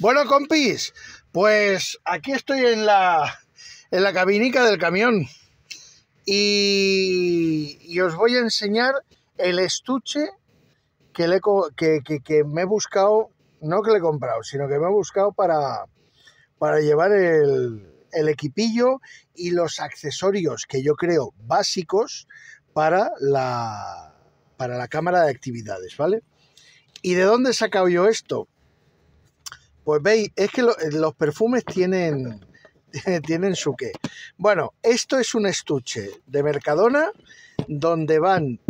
Bueno, compis, pues aquí estoy en la, en la cabinica del camión y, y os voy a enseñar el estuche que, le, que, que, me he buscado, no que le he comprado, sino que me he buscado para, para llevar el, el equipillo y los accesorios que yo creo básicos para la, para la cámara de actividades, ¿vale? ¿Y de dónde he sacado yo esto? Pues veis, es que eh, los perfumes tienen, tienen su qué. Bueno, esto es un estuche de Mercadona donde van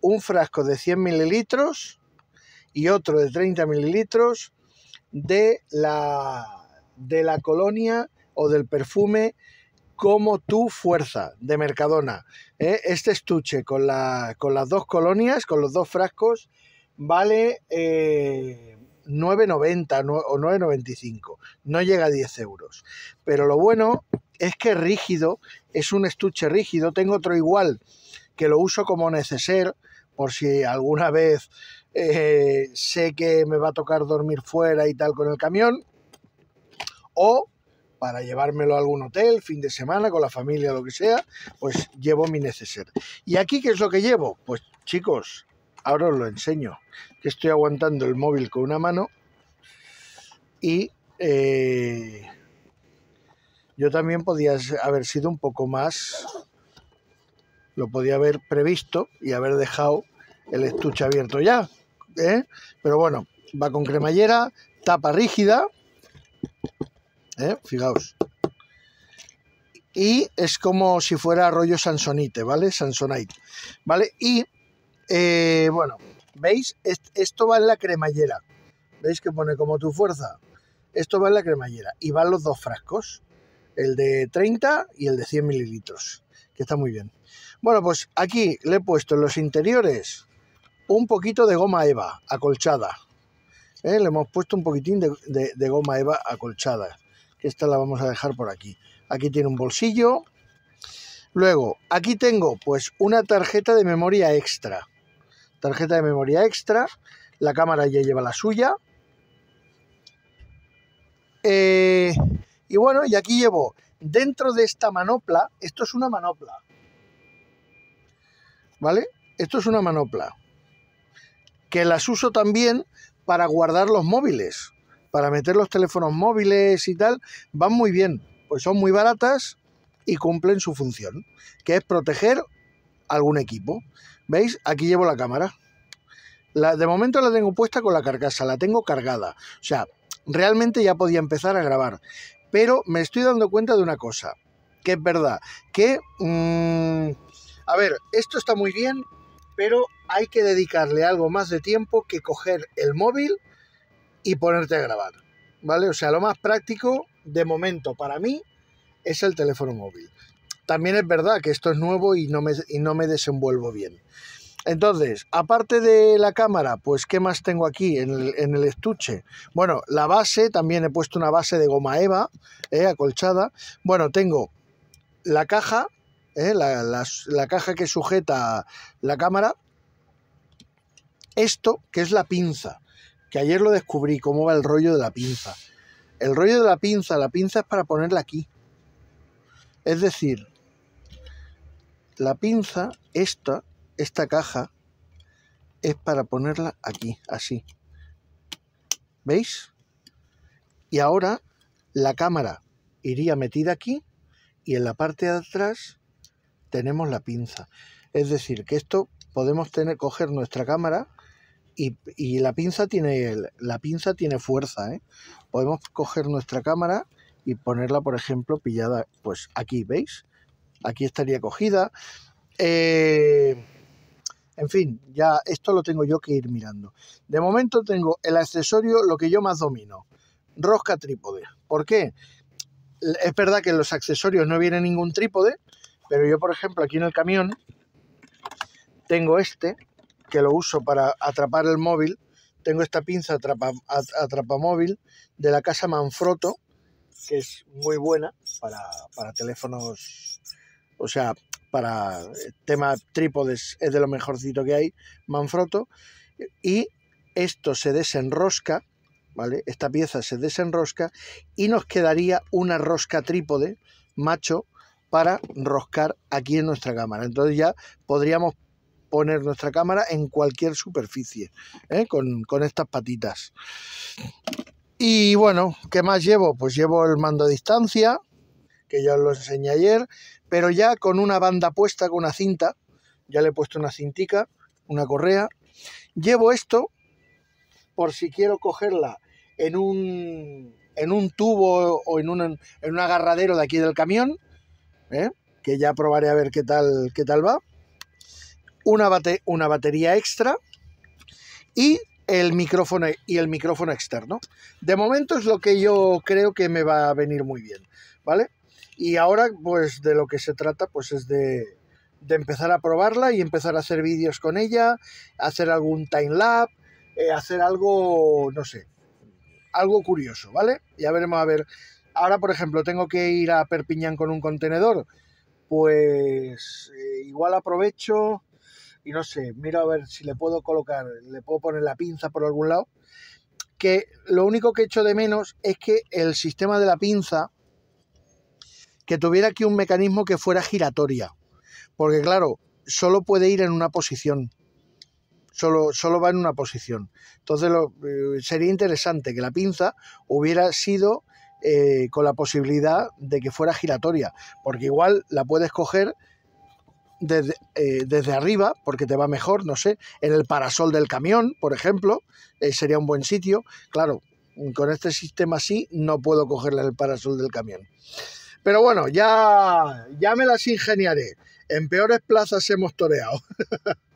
un frasco de 100 mililitros y otro de 30 mililitros de la, de la colonia o del perfume como tu fuerza de Mercadona. ¿eh? Este estuche con, la, con las dos colonias, con los dos frascos, vale, eh, 9,90 o 9,95. No llega a 10 euros. Pero lo bueno es que rígido, es un estuche rígido. Tengo otro igual que lo uso como neceser por si alguna vez eh, sé que me va a tocar dormir fuera y tal con el camión. O para llevármelo a algún hotel, fin de semana, con la familia, lo que sea, pues llevo mi neceser. ¿Y aquí qué es lo que llevo? Pues chicos, Ahora os lo enseño. Que estoy aguantando el móvil con una mano y eh, yo también podía haber sido un poco más, lo podía haber previsto y haber dejado el estuche abierto ya. ¿eh? Pero bueno, va con cremallera, tapa rígida, ¿eh? fijaos. Y es como si fuera rollo Sansonite, ¿vale? Sansonite, ¿vale? Y eh, bueno, ¿veis? Esto va en la cremallera. ¿Veis que pone como tu fuerza? Esto va en la cremallera y van los dos frascos, el de 30 y el de 100 mililitros, que está muy bien. Bueno, pues aquí le he puesto en los interiores un poquito de goma eva acolchada. ¿eh? Le hemos puesto un poquitín de, de goma eva acolchada, que esta la vamos a dejar por aquí. Aquí tiene un bolsillo. Luego, aquí tengo pues una tarjeta de memoria extra tarjeta de memoria extra, la cámara ya lleva la suya. Eh, y bueno, y aquí llevo dentro de esta manopla, esto es una manopla, ¿vale? Esto es una manopla, que las uso también para guardar los móviles, para meter los teléfonos móviles y tal, van muy bien, pues son muy baratas y cumplen su función, que es proteger algún equipo. ¿Veis? Aquí llevo la cámara. La, de momento la tengo puesta con la carcasa, la tengo cargada. O sea, realmente ya podía empezar a grabar. Pero me estoy dando cuenta de una cosa, que es verdad, que... Mm, a ver, esto está muy bien, pero hay que dedicarle algo más de tiempo que coger el móvil y ponerte a grabar. ¿Vale? O sea, lo más práctico de momento para mí es el teléfono móvil también es verdad que esto es nuevo y no me, no me desenvuelvo bien. Entonces, aparte de la cámara, pues ¿qué más tengo aquí en el, estuche? Bueno, la base, también he puesto una base de goma eva, eh, acolchada. Bueno, tengo la caja, eh, la, la caja que sujeta la cámara. Esto, que es la pinza, que ayer lo descubrí, cómo va el rollo de la pinza. El rollo de la pinza, la pinza es para ponerla aquí. Es decir, la pinza, esta, esta caja, es para ponerla aquí, así. ¿Veis? Y ahora la cámara iría metida aquí y en la parte de atrás tenemos la pinza. Es decir, que esto podemos tener, coger nuestra cámara y, la pinza tiene la pinza tiene fuerza, ¿eh? Podemos coger nuestra cámara y ponerla, por ejemplo, pillada pues aquí, ¿veis? aquí estaría cogida. Eh, en fin, ya esto lo tengo yo que ir mirando. De momento tengo el accesorio, lo que yo más domino, rosca trípode. ¿Por qué? Es verdad que en los accesorios no viene ningún trípode, pero yo, por ejemplo, aquí en el camión tengo este, que lo uso para atrapar el móvil. Tengo esta pinza atrapa, atrapamóvil de la casa Manfrotto, que es muy buena para, para teléfonos o sea, para eh, tema trípodes es de lo mejorcito que hay, Manfrotto, y esto se desenrosca, ¿vale? Esta pieza se desenrosca y nos quedaría una rosca trípode macho para roscar aquí en nuestra cámara. Entonces ya podríamos poner nuestra cámara en cualquier superficie ¿eh? con, con estas patitas. Y bueno, ¿qué más llevo? Pues llevo el mando a distancia, que ya os lo enseñé ayer pero ya con una banda puesta, con una cinta, ya le he puesto una cintica, una correa. Llevo esto por si quiero cogerla en un, en un tubo o en un, agarradero de aquí del camión, ¿eh? que ya probaré a ver qué tal, qué tal va. Una, una batería extra y el micrófono y el micrófono externo. De momento es lo que yo creo que me va a venir muy bien, ¿vale? Y ahora, pues de lo que se trata, pues es de, empezar a probarla y empezar a hacer vídeos con ella, hacer algún time lap, eh, hacer algo, no sé, algo curioso, ¿vale? Ya veremos a ver. Ahora, por ejemplo, tengo que ir a Perpiñán con un contenedor. Pues eh, igual aprovecho y no sé, miro a ver si le puedo colocar, le puedo poner la pinza por algún lado. Que lo único que echo de menos es que el sistema de la pinza que tuviera aquí un mecanismo que fuera giratoria. Porque claro, solo puede ir en una posición. Solo, solo va en una posición. Entonces lo, eh, sería interesante que la pinza hubiera sido eh, con la posibilidad de que fuera giratoria. Porque igual la puedes coger eh, desde, arriba, porque te va mejor, no sé, en el parasol del camión, por ejemplo, sería un buen sitio. Claro, con este sistema así... no puedo cogerla en el parasol del camión. Pero bueno, ya, ya me las ingeniaré. En peores plazas hemos toreado.